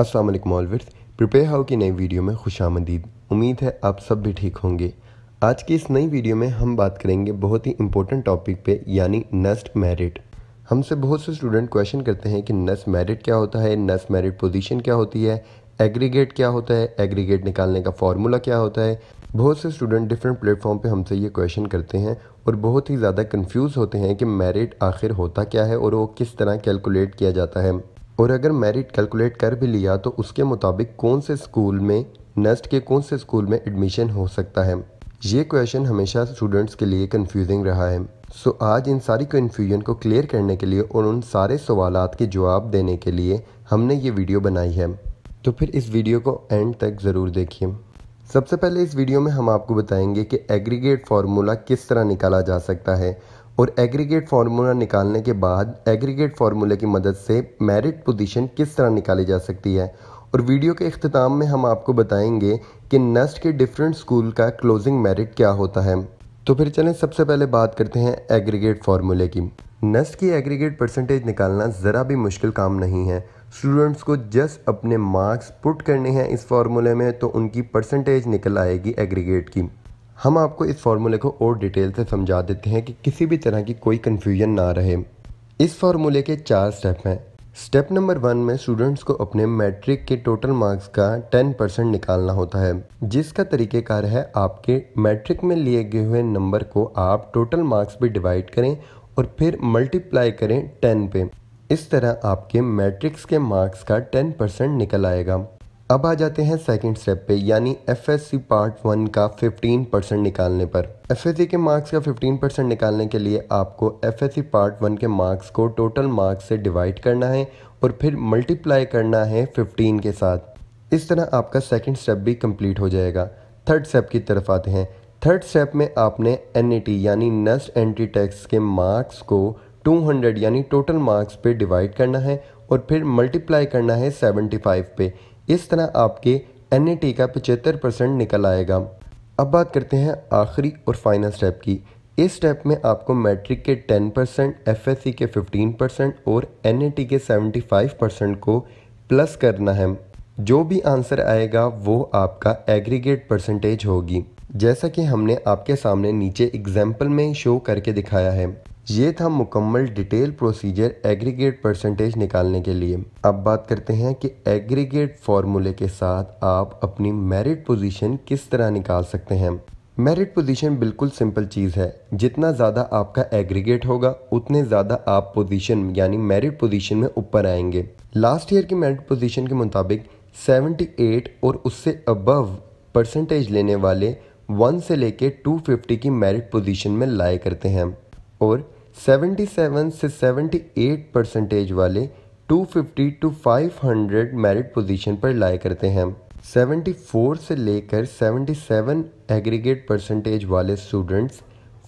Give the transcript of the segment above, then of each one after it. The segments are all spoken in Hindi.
अस्सलाम वालेकुम ऑलवर्स प्रिपेयर हाउ की नई वीडियो में खुश आमदीद उम्मीद है आप सब भी ठीक होंगे आज की इस नई वीडियो में हम बात करेंगे बहुत ही इंपॉर्टेंट टॉपिक पे यानी नस्ट मेरिट हमसे बहुत से स्टूडेंट क्वेश्चन करते हैं कि नस्ट मेरिट क्या होता है नस्ट मेरिट पोजीशन क्या होती है एग्रीगेट क्या होता है एग्रीगेट निकालने का फार्मूला क्या होता है बहुत से स्टूडेंट डिफरेंट प्लेटफॉर्म पे हमसे ये क्वेश्चन करते हैं और बहुत ही ज़्यादा कंफ्यूज होते हैं कि मेरिट आखिर होता क्या है और वो किस तरह कैलकुलेट किया जाता है और अगर मेरिट कैलकुलेट कर भी लिया तो उसके मुताबिक कौन से स्कूल में नेस्ट के कौन से स्कूल में एडमिशन हो सकता है ये क्वेश्चन हमेशा स्टूडेंट्स के लिए कंफ्यूजिंग रहा है सो so, आज इन सारी कन्फ्यूजन को क्लियर करने के लिए और उन सारे सवाल के जवाब देने के लिए हमने ये वीडियो बनाई है तो फिर इस वीडियो को एंड तक ज़रूर देखिए सबसे पहले इस वीडियो में हम आपको बताएंगे कि एग्रीगेट फार्मूला किस तरह निकाला जा सकता है और एग्रीगेट फार्मूला निकालने के बाद एग्रीगेट फार्मूले की मदद से मेरिट पोजीशन किस तरह निकाली जा सकती है और वीडियो के अख्ताम में हम आपको बताएंगे कि नस्ट के डिफरेंट स्कूल का क्लोजिंग मेरिट क्या होता है तो फिर चलें सबसे पहले बात करते हैं एग्रीगेट फार्मूले की नस्ट की एग्रीगेट परसेंटेज निकालना ज़रा भी मुश्किल काम नहीं है स्टूडेंट्स को जस्ट अपने मार्क्स पुट करने हैं इस फार्मूले में तो उनकी परसेंटेज निकल आएगी एग्रीगेट की हम आपको इस फार्मूले को और डिटेल से समझा देते हैं कि किसी भी तरह की कोई कन्फ्यूजन ना रहे इस फार्मूले के चार स्टेप हैं स्टेप नंबर वन में स्टूडेंट्स को अपने मैट्रिक के टोटल मार्क्स का टेन परसेंट निकालना होता है जिसका तरीक़ेकार है आपके मैट्रिक में लिए गए हुए नंबर को आप टोटल मार्क्स पर डिवाइड करें और फिर मल्टीप्लाई करें टेन पे इस तरह आपके मैट्रिक्स के मार्क्स का टेन परसेंट निकल आएगा अब आ जाते हैं सेकंड स्टेप पे यानी एफ पार्ट वन का 15 परसेंट निकालने पर एफ के मार्क्स का 15 परसेंट निकालने के लिए आपको एफ पार्ट वन के मार्क्स को टोटल मार्क्स से डिवाइड करना है और फिर मल्टीप्लाई करना है 15 के साथ इस तरह आपका सेकंड स्टेप भी कंप्लीट हो जाएगा थर्ड स्टेप की तरफ आते हैं थर्ड स्टेप में आपने एन यानी नस्ट एंट्री टैक्स के मार्क्स को टू यानी टोटल मार्क्स पे डिवाइड करना है और फिर मल्टीप्लाई करना है सेवेंटी पे इस तरह आपके एन का पचहत्तर परसेंट निकल आएगा अब बात करते हैं आखिरी और फाइनल स्टेप की इस स्टेप में आपको मैट्रिक के 10 परसेंट एफ के 15 परसेंट और एन के 75 परसेंट को प्लस करना है जो भी आंसर आएगा वो आपका एग्रीगेट परसेंटेज होगी जैसा कि हमने आपके सामने नीचे एग्जाम्पल में शो करके दिखाया है ये था मुकम्मल डिटेल प्रोसीजर एग्रीगेट परसेंटेज निकालने के लिए अब बात करते हैं कि एग्रीगेट फार्मूले के साथ आप अपनी मेरिट पोजीशन किस तरह निकाल सकते हैं मेरिट पोजीशन बिल्कुल सिंपल चीज़ है जितना ज़्यादा आपका एग्रीगेट होगा उतने ज़्यादा आप पोजीशन यानी मेरिट पोजीशन में ऊपर आएंगे लास्ट ईयर की मेरिट पोजीशन के मुताबिक 78 और उससे अबव परसेंटेज लेने वाले 1 से लेकर 250 की मेरिट पोजीशन में लाए करते हैं और 77 से 78 परसेंटेज वाले 250 टू 500 मेरिट पोजीशन पर लाए करते हैं 74 से लेकर 77 एग्रीगेट परसेंटेज वाले स्टूडेंट्स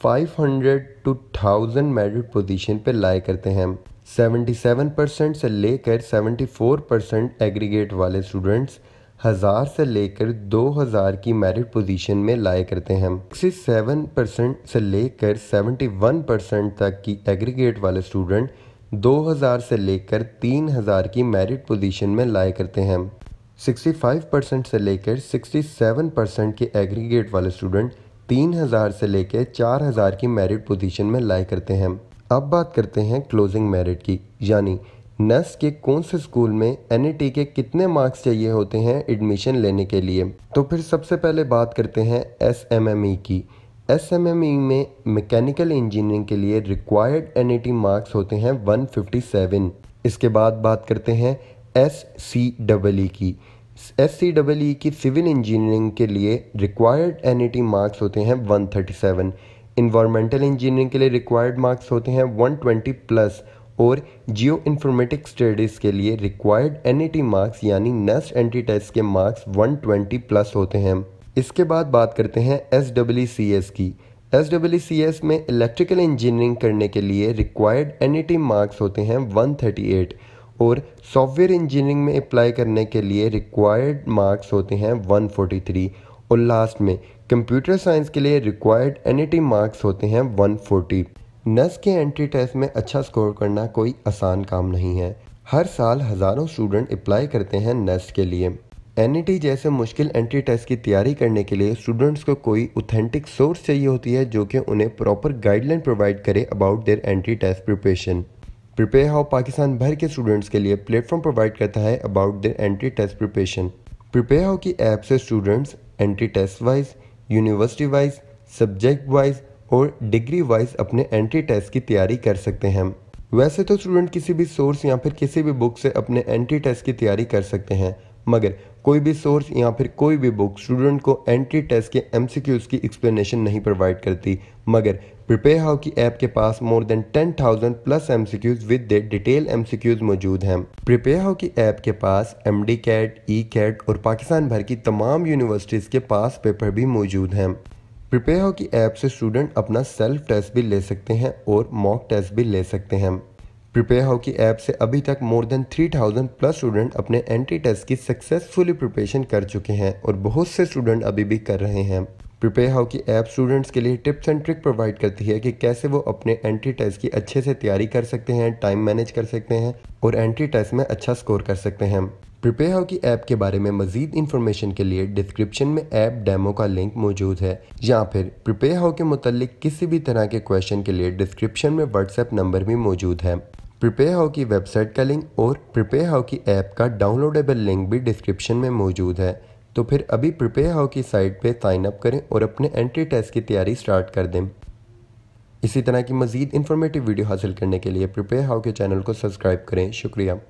500 टू 1000 मेरिट पोजीशन पर लाए करते हैं 77 परसेंट से लेकर 74 परसेंट एग्रीगेट वाले स्टूडेंट्स हज़ार से लेकर दो हज़ार की मेरिट पोजीशन में लाए करते हैं सिक्सटी सेवन परसेंट से लेकर सेवेंटी वन परसेंट तक की एग्रीगेट वाले स्टूडेंट दो हज़ार से लेकर तीन हज़ार की मेरिट पोजीशन में लाए करते हैं सिक्सटी फाइव परसेंट से लेकर सिक्सटी सेवन परसेंट के एग्रीगेट वाले स्टूडेंट तीन हज़ार से लेकर चार हज़ार की मेरिट पोजीशन में लाए करते हैं अब बात करते हैं क्लोजिंग मेरिट की यानी नस के कौन से स्कूल में एन e के कितने मार्क्स चाहिए होते हैं एडमिशन लेने के लिए तो फिर सबसे पहले बात करते हैं एस e की एस e में मैकेनिकल इंजीनियरिंग के लिए रिक्वायर्ड एन मार्क्स होते हैं 157 इसके बाद बात करते हैं एस सी ई की एस सी ई की सिविल इंजीनियरिंग के लिए रिक्वायर्ड एन मार्क्स होते हैं 137 इन्वायरमेंटल इंजीनियरिंग के लिए रिक्वायर्ड मार्क्स होते हैं 120 प्लस और जियो इन्फॉर्मेटिक स्टडीज़ के लिए रिक्वायर्ड एन मार्क्स यानी नेस्ट एंटी टेस्ट के मार्क्स 120 प्लस होते हैं इसके बाद बात करते हैं एस की एस में इलेक्ट्रिकल इंजीनियरिंग करने के लिए रिक्वायर्ड एन मार्क्स होते हैं 138 और सॉफ्टवेयर इंजीनियरिंग में अप्लाई करने के लिए रिक्वायर्ड मार्क्स होते हैं वन और लास्ट में कंप्यूटर साइंस के लिए रिक्वायर्ड एन मार्क्स होते हैं वन नस के एंट्री टेस्ट में अच्छा स्कोर करना कोई आसान काम नहीं है हर साल हज़ारों स्टूडेंट अप्लाई करते हैं नस के लिए एन e जैसे मुश्किल एंट्री टेस्ट की तैयारी करने के लिए स्टूडेंट्स को कोई ऑथेंटिक सोर्स चाहिए होती है जो कि उन्हें प्रॉपर गाइडलाइन प्रोवाइड करे about their entry test preparation prepare how Pakistan भर के स्टूडेंट्स के लिए प्लेटफॉर्म प्रोवाइड करता है about their entry test preparation prepare how की ऐप से students entry test wise university wise subject wise और डिग्री वाइज अपने एंट्री टेस्ट की तैयारी कर सकते हैं वैसे तो स्टूडेंट किसी भी सोर्स या फिर किसी भी बुक से अपने एंट्री टेस्ट की तैयारी कर सकते हैं मगर कोई भी सोर्स या फिर कोई भी बुक स्टूडेंट को एंट्री टेस्ट के एम की एक्सप्लेनेशन नहीं प्रोवाइड करती मगर प्रिपेयर हाउ की ऐप के पास more than 10,000 plus M with the detail M मौजूद हैं प्रिपेयर हाउ की ऐप के पास M D cat E cat और पाकिस्तान भर की तमाम यूनिवर्सिटीज़ के पास पेपर भी मौजूद हैं प्रिपेयर हो की ऐप से स्टूडेंट अपना सेल्फ टेस्ट भी ले सकते हैं और मॉक टेस्ट भी ले सकते हैं प्रिपेयर हाउ की ऐप से अभी तक मोर देन 3000 प्लस स्टूडेंट अपने एंट्री टेस्ट की सक्सेसफुली प्रिपरेशन कर चुके हैं और बहुत से स्टूडेंट अभी भी कर रहे हैं प्रिपेयर हाउ की ऐप स्टूडेंट्स के लिए टिप्स एंड ट्रिक प्रोवाइड करती है कि कैसे वो अपने एंट्री टेस्ट की अच्छे से तैयारी कर सकते हैं टाइम मैनेज कर सकते हैं और एंट्री टेस्ट में अच्छा स्कोर कर सकते हैं प्रिपेयर हाउ की ऐप के बारे में मजीद इन्फॉर्मेशन के लिए डिस्क्रिप्शन में ऐप डेमो का लिंक मौजूद है या फिर प्रिपेयर हाउ के मुतालिक किसी भी तरह के क्वेश्चन के लिए डिस्क्रिप्शन में व्हाट्सएप नंबर भी मौजूद है प्रिपेयर हाउ की वेबसाइट का लिंक और प्रिपेयर हाउ की ऐप का डाउनलोडेबल लिंक भी डिस्क्रिप्शन में मौजूद है तो फिर अभी प्रिपेयर हाउ की साइट पर साइन अप करें और अपने एंट्री टेस्ट की तैयारी स्टार्ट कर दें इसी तरह की मजीद इन्फॉर्मेटिव वीडियो हासिल करने के लिए प्रिपेयर हाउ के चैनल को सब्सक्राइब करें शुक्रिया